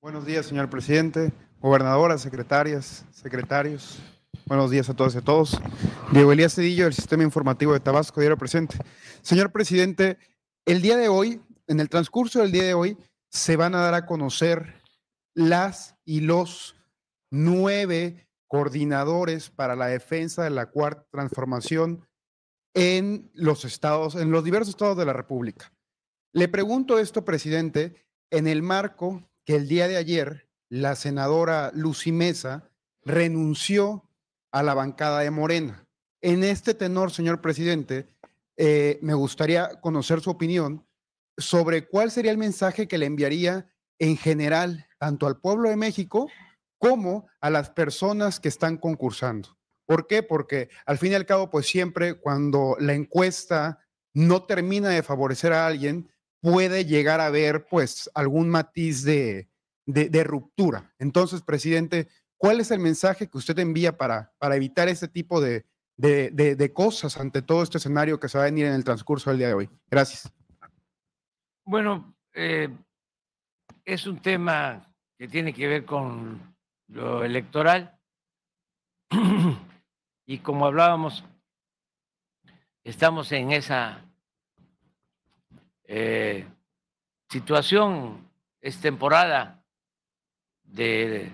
Buenos días, señor presidente, gobernadoras, secretarias, secretarios. Buenos días a todas y a todos. Diego Elías Cedillo, del Sistema Informativo de Tabasco, diario presente. Señor presidente, el día de hoy, en el transcurso del día de hoy, se van a dar a conocer las y los nueve coordinadores para la defensa de la cuarta transformación en los estados, en los diversos estados de la República. Le pregunto esto, presidente, en el marco que el día de ayer la senadora Lucy Mesa renunció a la bancada de Morena. En este tenor, señor presidente, eh, me gustaría conocer su opinión sobre cuál sería el mensaje que le enviaría en general, tanto al pueblo de México como a las personas que están concursando. ¿Por qué? Porque al fin y al cabo, pues siempre cuando la encuesta no termina de favorecer a alguien, puede llegar a haber pues algún matiz de, ruptura. Entonces, presidente, ¿cuál es el mensaje que usted envía para, para evitar este tipo de, cosas ante todo este escenario que se va a venir en el transcurso del día de hoy? Gracias. Bueno, eh, es un tema que tiene que ver con lo electoral. y como hablábamos, estamos en esa eh, situación es temporada de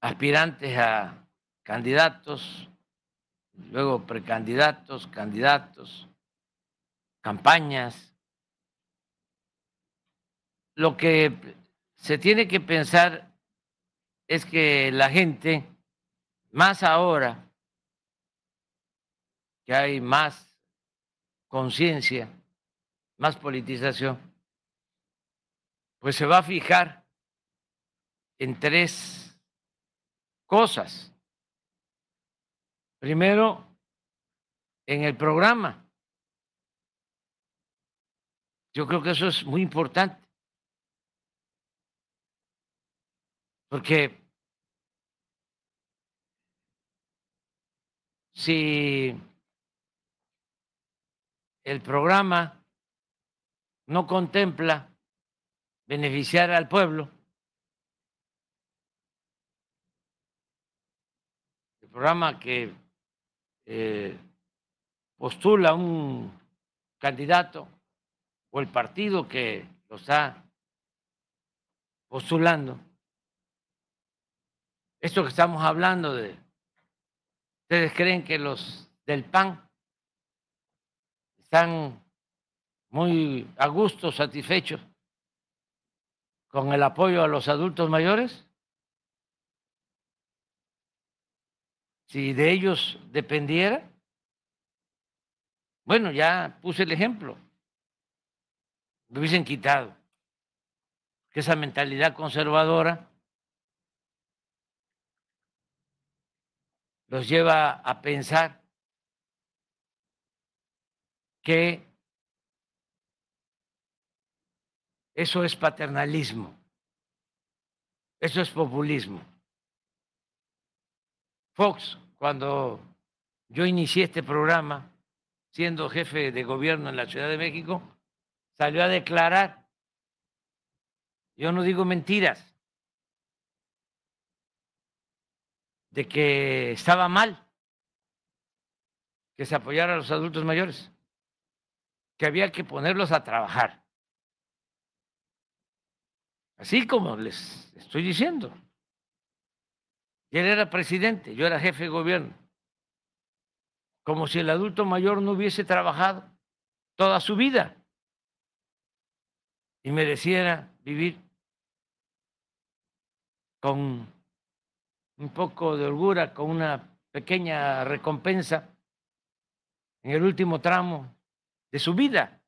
aspirantes a candidatos, luego precandidatos, candidatos, campañas. Lo que se tiene que pensar es que la gente, más ahora, que hay más conciencia, más politización, pues se va a fijar en tres cosas. Primero, en el programa. Yo creo que eso es muy importante. Porque si el programa no contempla beneficiar al pueblo. El programa que eh, postula un candidato o el partido que lo está postulando. Esto que estamos hablando de, ¿ustedes creen que los del PAN están muy a gusto, satisfechos con el apoyo a los adultos mayores? Si de ellos dependiera, bueno, ya puse el ejemplo, lo hubiesen quitado que esa mentalidad conservadora los lleva a pensar que eso es paternalismo, eso es populismo. Fox, cuando yo inicié este programa, siendo jefe de gobierno en la Ciudad de México, salió a declarar, yo no digo mentiras, de que estaba mal que se apoyara a los adultos mayores que había que ponerlos a trabajar. Así como les estoy diciendo. Y él era presidente, yo era jefe de gobierno. Como si el adulto mayor no hubiese trabajado toda su vida y mereciera vivir con un poco de holgura, con una pequeña recompensa en el último tramo de su vida,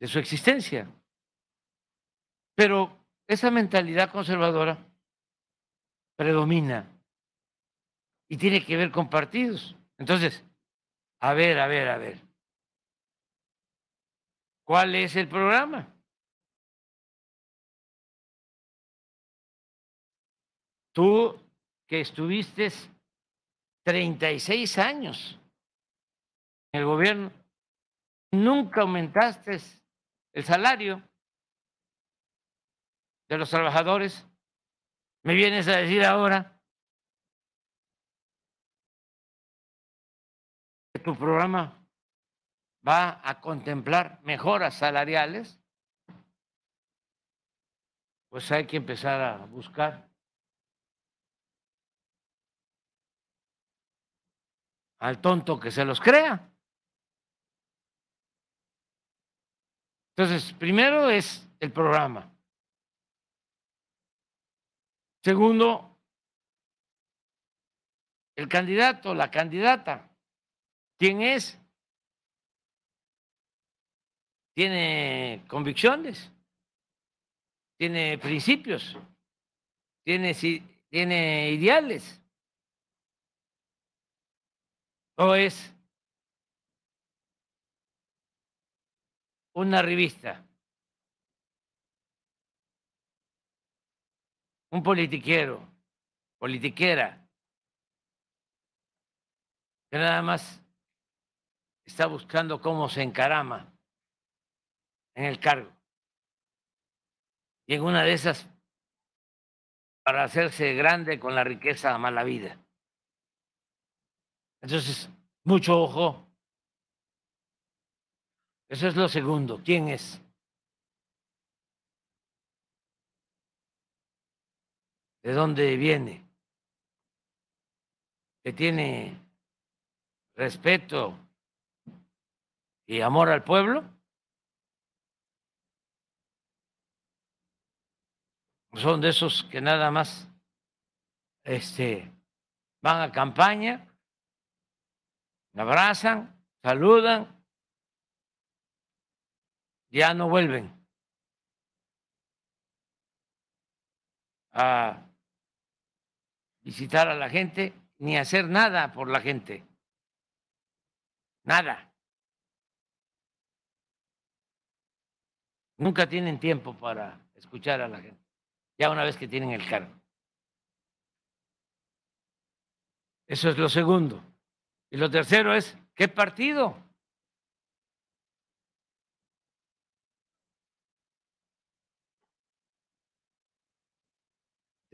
de su existencia. Pero esa mentalidad conservadora predomina y tiene que ver con partidos. Entonces, a ver, a ver, a ver. ¿Cuál es el programa? Tú que estuviste 36 años en el gobierno, nunca aumentaste el salario de los trabajadores. Me vienes a decir ahora que tu programa va a contemplar mejoras salariales, pues hay que empezar a buscar al tonto que se los crea. Entonces, primero es el programa. Segundo, el candidato, la candidata. ¿Quién es? ¿Tiene convicciones? ¿Tiene principios? ¿Tiene, tiene ideales? ¿O es una revista, un politiquero, politiquera, que nada más está buscando cómo se encarama en el cargo. Y en una de esas, para hacerse grande con la riqueza mala vida. Entonces, mucho ojo eso es lo segundo. ¿Quién es? ¿De dónde viene? Que tiene respeto y amor al pueblo. Son de esos que nada más este, van a campaña, abrazan, saludan ya no vuelven a visitar a la gente ni hacer nada por la gente. Nada. Nunca tienen tiempo para escuchar a la gente, ya una vez que tienen el cargo. Eso es lo segundo. Y lo tercero es, ¿qué partido?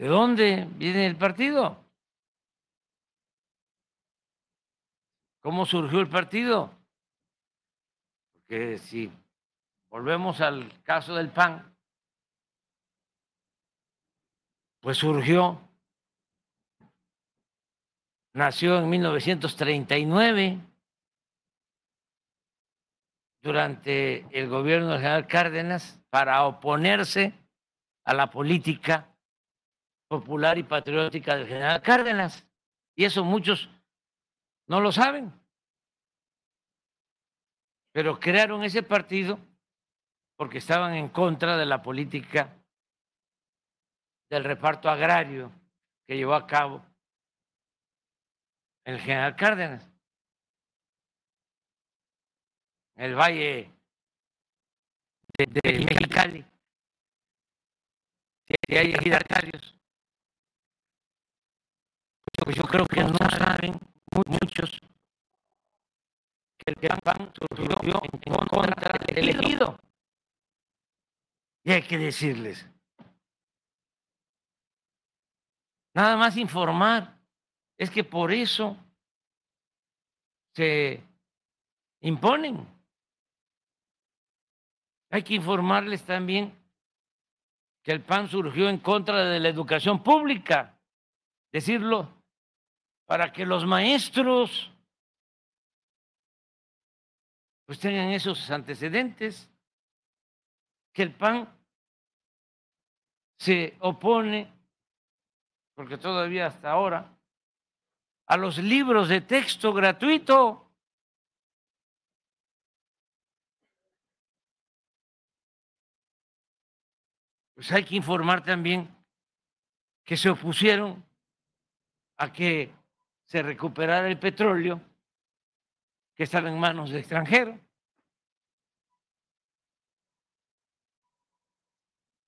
¿De dónde viene el partido? ¿Cómo surgió el partido? Porque si volvemos al caso del PAN, pues surgió, nació en 1939 durante el gobierno del general Cárdenas para oponerse a la política popular y patriótica del general Cárdenas. Y eso muchos no lo saben. Pero crearon ese partido porque estaban en contra de la política del reparto agrario que llevó a cabo el general Cárdenas. El Valle de, Mexicali. Si hay ejidatarios pues yo creo que no saben muchos que el gran pan surgió en contra del elegido. Y hay que decirles, nada más informar, es que por eso se imponen. Hay que informarles también que el PAN surgió en contra de la educación pública, decirlo para que los maestros pues tengan esos antecedentes, que el PAN se opone, porque todavía hasta ahora, a los libros de texto gratuito. Pues hay que informar también que se opusieron a que se recuperara el petróleo que estaba en manos de extranjeros.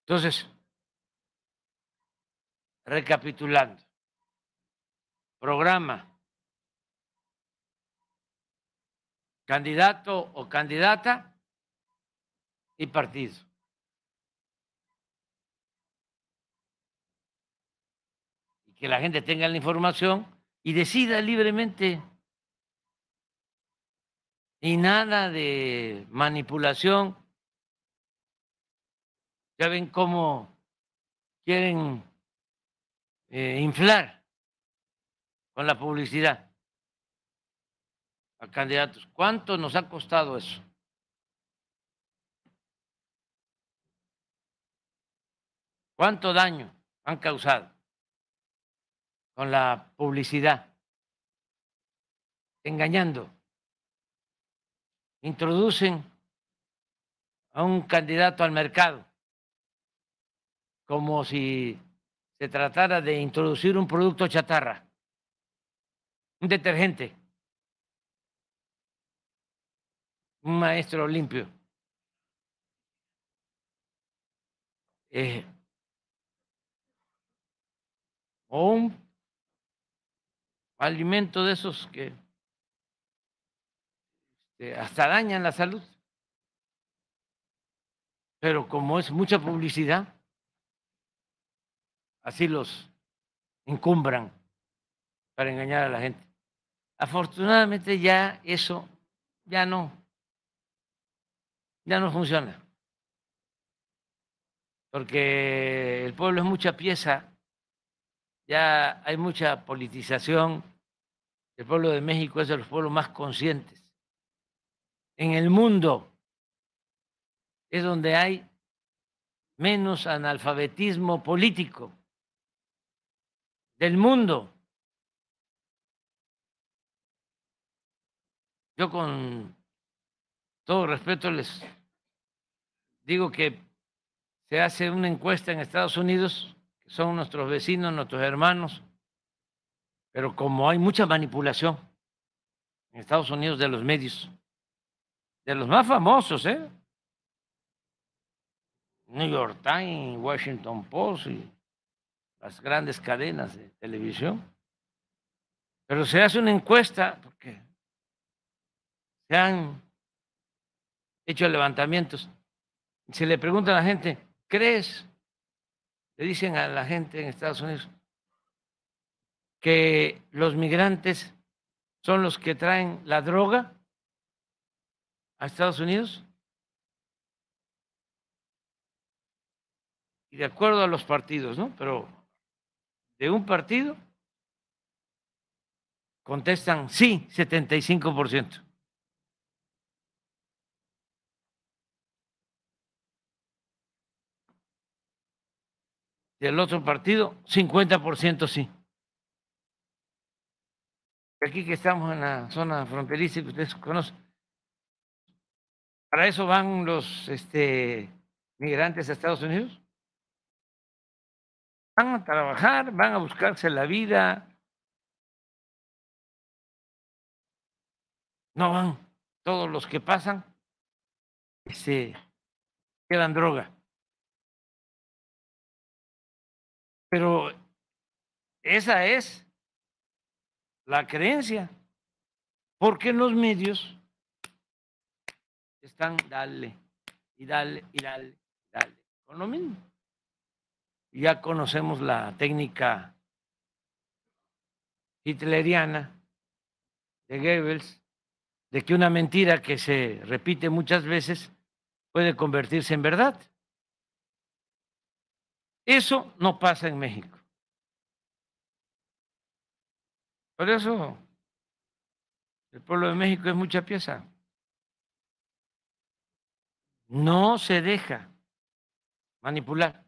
Entonces, recapitulando, programa, candidato o candidata y partido. Y que la gente tenga la información y decida libremente. Y nada de manipulación. Ya ven cómo quieren eh, inflar con la publicidad a candidatos. ¿Cuánto nos ha costado eso? ¿Cuánto daño han causado? con la publicidad, engañando. Introducen a un candidato al mercado como si se tratara de introducir un producto chatarra, un detergente, un maestro limpio. Eh, o un alimento de esos que este, hasta dañan la salud. Pero como es mucha publicidad, así los encumbran para engañar a la gente. Afortunadamente ya eso ya no ya no funciona. Porque el pueblo es mucha pieza, ya hay mucha politización, el pueblo de México es de los pueblos más conscientes. En el mundo es donde hay menos analfabetismo político del mundo. Yo con todo respeto les digo que se hace una encuesta en Estados Unidos, que son nuestros vecinos, nuestros hermanos, pero como hay mucha manipulación en Estados Unidos de los medios, de los más famosos, ¿eh? New York Times, Washington Post y las grandes cadenas de televisión. Pero se hace una encuesta porque se han hecho levantamientos. Se le pregunta a la gente, ¿crees? Le dicen a la gente en Estados Unidos, que los migrantes son los que traen la droga a Estados Unidos? Y de acuerdo a los partidos, ¿no? Pero de un partido contestan sí, 75%. Del otro partido, 50% sí aquí que estamos en la zona fronteriza que ustedes conocen. ¿Para eso van los este, migrantes a Estados Unidos? Van a trabajar, van a buscarse la vida. No van todos los que pasan, se este, quedan droga. Pero esa es la creencia, porque los medios están dale y dale y dale, dale, con lo mismo. Ya conocemos la técnica hitleriana de Goebbels, de que una mentira que se repite muchas veces puede convertirse en verdad. Eso no pasa en México. Por eso el pueblo de México es mucha pieza. No se deja manipular.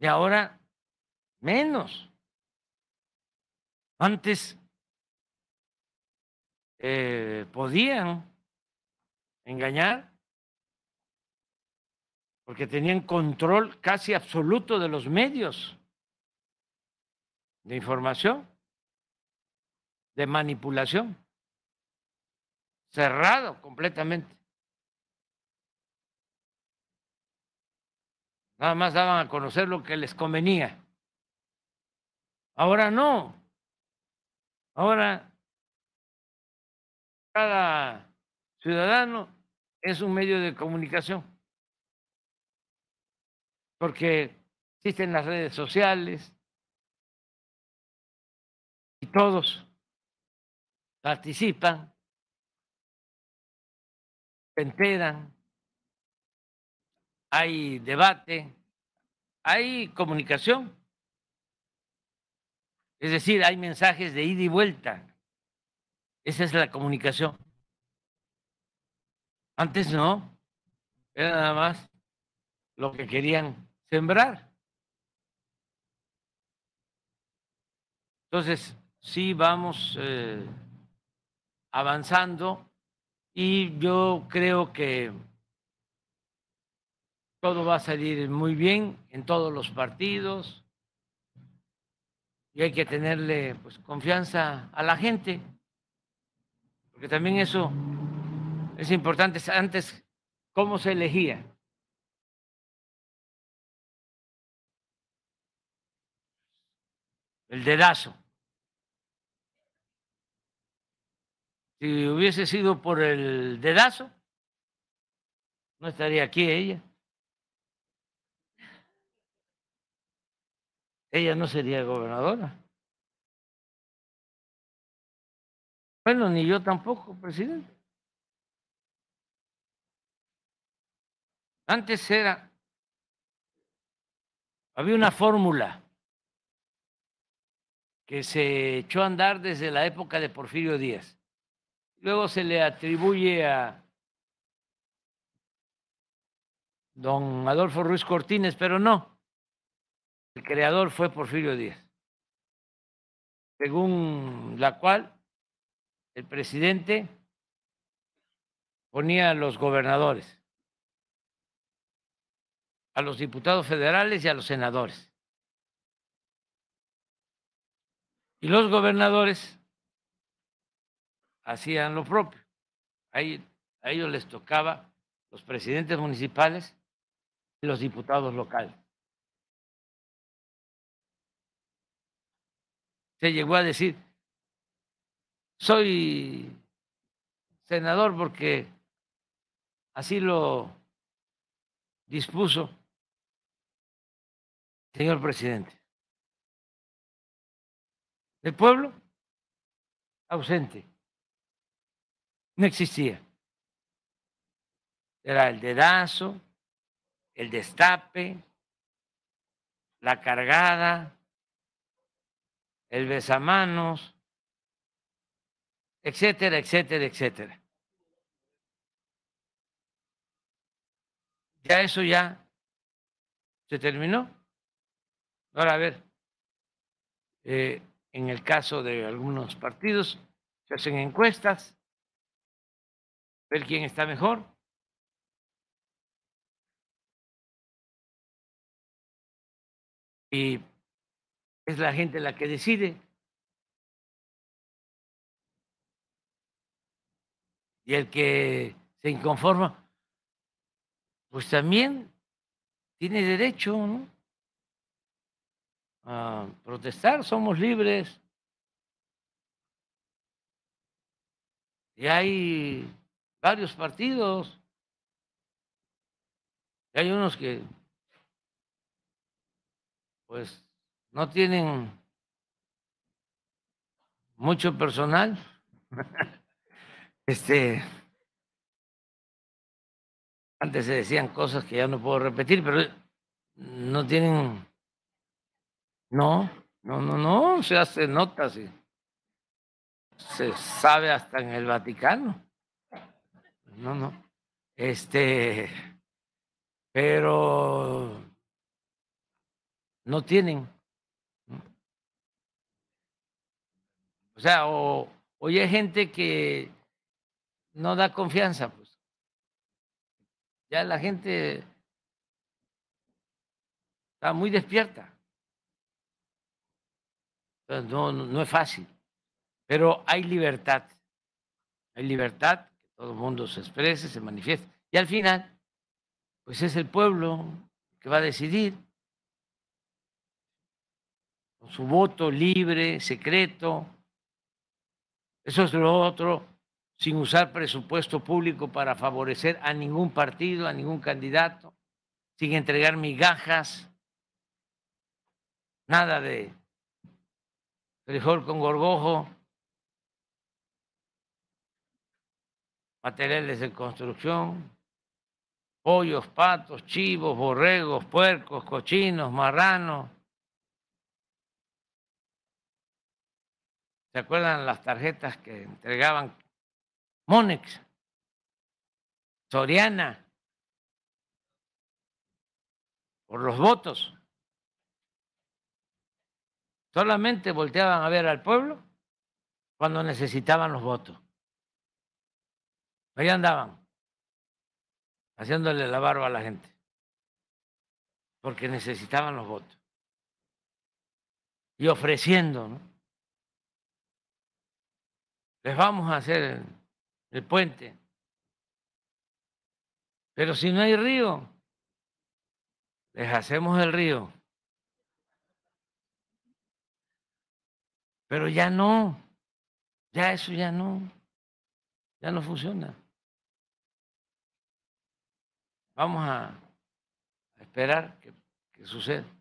Y ahora menos. Antes eh, podían engañar porque tenían control casi absoluto de los medios de información de manipulación. Cerrado completamente. Nada más daban a conocer lo que les convenía. Ahora no. Ahora cada ciudadano es un medio de comunicación. Porque existen las redes sociales y todos participan, se enteran, hay debate, hay comunicación. Es decir, hay mensajes de ida y vuelta. Esa es la comunicación. Antes no, era nada más lo que querían sembrar. Entonces, sí vamos eh, avanzando y yo creo que todo va a salir muy bien en todos los partidos y hay que tenerle pues, confianza a la gente, porque también eso es importante. Antes, ¿cómo se elegía? El dedazo. Si hubiese sido por el dedazo, no estaría aquí ella. Ella no sería gobernadora. Bueno, ni yo tampoco, presidente. Antes era, había una fórmula que se echó a andar desde la época de Porfirio Díaz. Luego se le atribuye a don Adolfo Ruiz Cortines, pero no. El creador fue Porfirio Díaz, según la cual el presidente ponía a los gobernadores, a los diputados federales y a los senadores. Y los gobernadores hacían lo propio. a ellos les tocaba los presidentes municipales y los diputados locales. Se llegó a decir, soy senador porque así lo dispuso señor presidente. El pueblo ausente. No existía. Era el dedazo, el destape, la cargada, el besamanos, etcétera, etcétera, etcétera. Ya eso ya se terminó. Ahora a ver, eh, en el caso de algunos partidos se hacen encuestas ver quién está mejor. Y es la gente la que decide. Y el que se inconforma, pues también tiene derecho ¿no? a protestar, somos libres. Y hay varios partidos. hay unos que, pues, no tienen mucho personal. este. Antes se decían cosas que ya no puedo repetir, pero no tienen. No, no, no, no, se hace nota, y se sabe hasta en el Vaticano no, no. Este, pero no tienen. O sea, o, hay gente que no da confianza, pues. Ya la gente está muy despierta. no, no es fácil, pero hay libertad. Hay libertad todo el mundo se expresa, se manifiesta. Y al final, pues es el pueblo que va a decidir con su voto libre, secreto. Eso es lo otro, sin usar presupuesto público para favorecer a ningún partido, a ningún candidato, sin entregar migajas, nada de frijol con gorgojo. materiales de construcción, pollos, patos, chivos, borregos, puercos, cochinos, marranos. ¿Se acuerdan las tarjetas que entregaban Monex, Soriana, por los votos? Solamente volteaban a ver al pueblo cuando necesitaban los votos. Ahí andaban, haciéndole la barba a la gente, porque necesitaban los votos. Y ofreciendo, ¿no? Les vamos a hacer el puente. Pero si no hay río, les hacemos el río. Pero ya no, ya eso ya no, ya no funciona. Vamos a esperar que, suceda.